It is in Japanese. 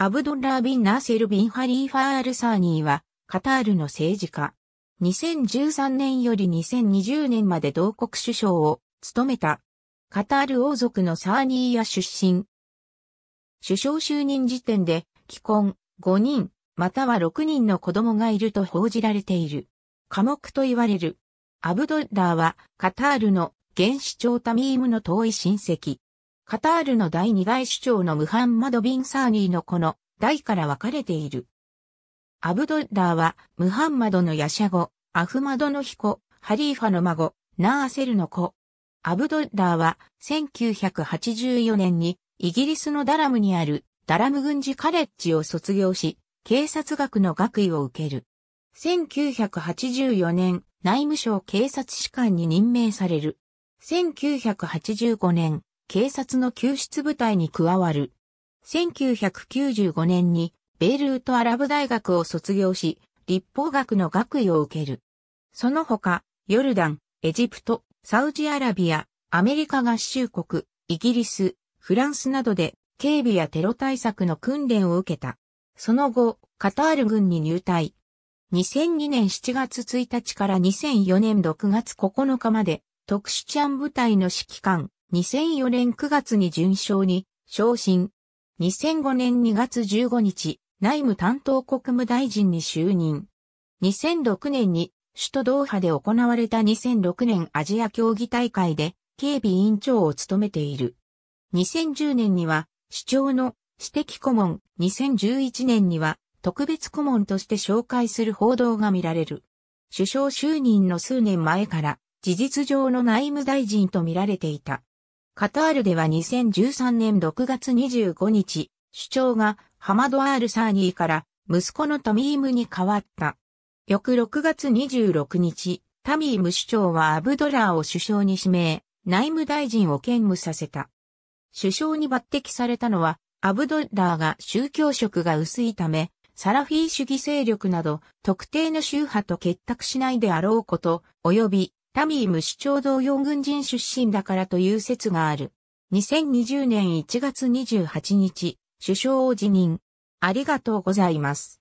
アブドッラー・ビン・ナーセル・ビン・ハリーファー・アルサーニーは、カタールの政治家。2013年より2020年まで同国首相を務めた。カタール王族のサーニーや出身。首相就任時点で、既婚、5人、または6人の子供がいると報じられている。科目と言われる。アブドッラーは、カタールの現市長タミームの遠い親戚。カタールの第2外首長のムハンマド・ビン・サーニーの子の代から分かれている。アブドッラーは、ムハンマドのヤシャゴ、アフマドの彦、ハリーファの孫、ナーセルの子。アブドッラーは、1984年に、イギリスのダラムにある、ダラム軍事カレッジを卒業し、警察学の学位を受ける。1984年、内務省警察士官に任命される。1985年、警察の救出部隊に加わる。1995年にベイルートアラブ大学を卒業し、立法学の学位を受ける。その他、ヨルダン、エジプト、サウジアラビア、アメリカ合衆国、イギリス、フランスなどで警備やテロ対策の訓練を受けた。その後、カタール軍に入隊。2002年7月1日から2004年6月9日まで特殊治安部隊の指揮官、2004年9月に準勝に昇進。2005年2月15日、内務担当国務大臣に就任。2006年に首都ドーハで行われた2006年アジア競技大会で警備委員長を務めている。2010年には市長の私的顧問、2011年には特別顧問として紹介する報道が見られる。首相就任の数年前から事実上の内務大臣と見られていた。カタールでは2013年6月25日、首長がハマド・アール・サーニーから息子のタミームに変わった。翌6月26日、タミーム首長はアブドラーを首相に指名、内務大臣を兼務させた。首相に抜擢されたのは、アブドラーが宗教色が薄いため、サラフィー主義勢力など特定の宗派と結託しないであろうこと、及びタミー無主張同様軍人出身だからという説がある。2020年1月28日、首相を辞任。ありがとうございます。